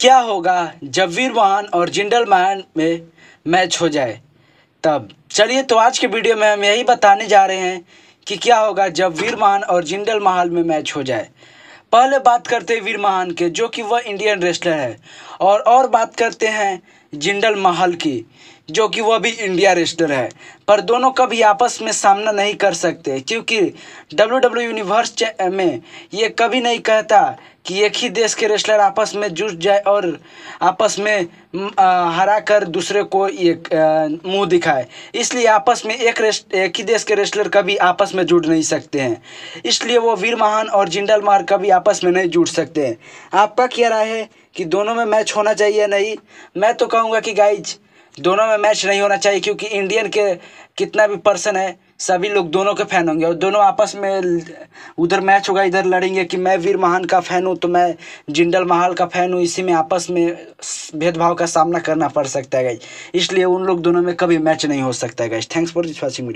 क्या होगा जब वीरवान और जिंडलमैन में मैच हो जाए तब चलिए तो आज के वीडियो में हम यही बताने जा रहे हैं कि क्या होगा जब वीरमान और जिंडल महल में मैच हो जाए पहले बात करते हैं वीर महान के जो कि वह इंडियन रेसलर है और और बात करते हैं जिंडल महल की जो कि वह भी इंडिया रेस्लर है पर दोनों कभी आपस में सामना नहीं कर सकते क्योंकि डब्ल्यू डब्ल्यू यूनिवर्स में ये कभी नहीं कहता कि एक ही देश के रेसलर आपस में जुट जाए और आपस में हरा कर दूसरे को एक मुंह दिखाए इसलिए आपस में एक एक ही देश के रेसलर कभी आपस में जुट नहीं सकते हैं इसलिए वो वीर महान और जिंडल मार कभी आपस में नहीं जुट सकते हैं आपका क्या राय है कि दोनों में मैच होना चाहिए नहीं मैं तो कहूँगा कि गाइज दोनों में मैच नहीं होना चाहिए क्योंकि इंडियन के कितना भी पर्सन है सभी लोग दोनों के फैन होंगे और दोनों आपस में उधर मैच होगा इधर लड़ेंगे कि मैं वीर महान का फ़ैन हूँ तो मैं जिंडल महाल का फ़ैन हूँ इसी में आपस में भेदभाव का सामना करना पड़ सकता है गई इसलिए उन लोग दोनों में कभी मैच नहीं हो सकता है गई थैंक्स फॉर दिस वॉचिंग